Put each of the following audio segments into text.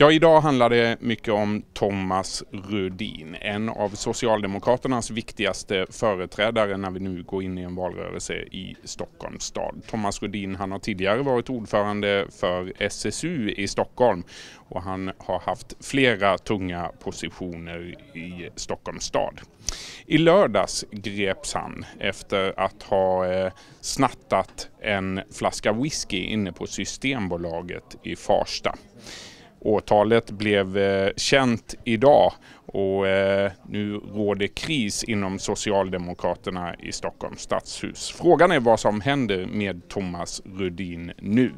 Ja, idag handlar det mycket om Thomas Rudin, en av Socialdemokraternas viktigaste företrädare när vi nu går in i en valrörelse i Stockholms stad. Thomas Rudin, han har tidigare varit ordförande för SSU i Stockholm och han har haft flera tunga positioner i Stockholms stad. I lördags greps han efter att ha eh, snattat en flaska whisky inne på Systembolaget i Farsta. Åtalet blev eh, känt idag och eh, nu råder kris inom Socialdemokraterna i Stockholms stadshus. Frågan är vad som händer med Thomas Rudin nu.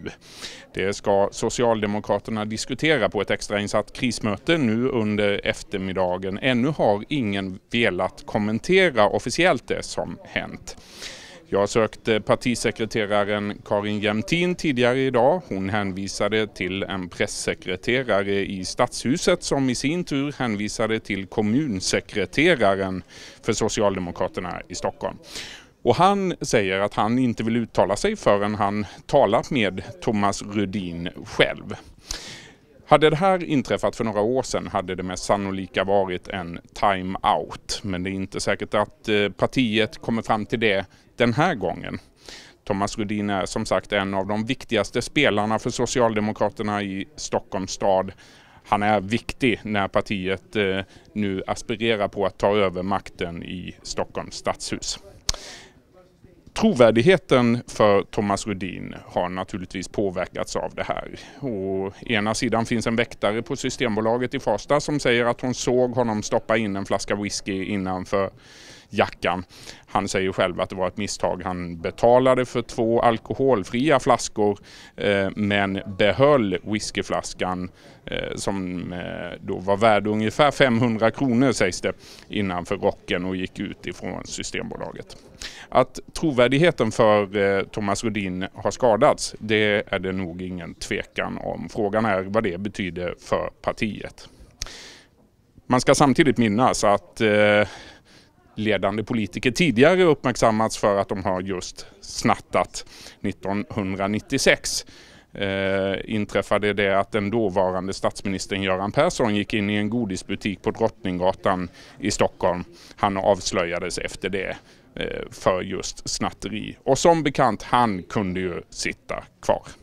Det ska Socialdemokraterna diskutera på ett extrainsatt krismöte nu under eftermiddagen. Ännu har ingen velat kommentera officiellt det som hänt. Jag har sökt eh, partisekreteraren Karin Jämtin tidigare idag. Hon hänvisade till en pressekreterare i Stadshuset som i sin tur hänvisade till kommunsekreteraren för Socialdemokraterna i Stockholm. Och han säger att han inte vill uttala sig förrän han talat med Thomas Rudin själv. Hade det här inträffat för några år sedan hade det mest sannolika varit en time-out. Men det är inte säkert att eh, partiet kommer fram till det den här gången. Thomas Rudin är som sagt en av de viktigaste spelarna för Socialdemokraterna i Stockholms stad. Han är viktig när partiet eh, nu aspirerar på att ta över makten i Stockholms stadshus. Trovärdigheten för Thomas Rudin har naturligtvis påverkats av det här. Å ena sidan finns en väktare på Systembolaget i Farsta som säger att hon såg honom stoppa in en flaska whisky innanför jackan. Han säger själv att det var ett misstag. Han betalade för två alkoholfria flaskor eh, men behöll whiskyflaskan eh, som eh, då var värd ungefär 500 kronor sägs det innanför rocken och gick ut ifrån Systembolaget. Att trovärdigheten för Thomas Rudin har skadats, det är det nog ingen tvekan om. Frågan är vad det betyder för partiet. Man ska samtidigt minnas att ledande politiker tidigare uppmärksammats för att de har just snattat. 1996 eh, inträffade det att den dåvarande statsministern Göran Persson gick in i en godisbutik på Drottninggatan i Stockholm. Han avslöjades efter det eh, för just snatteri. Och som bekant, han kunde ju sitta kvar.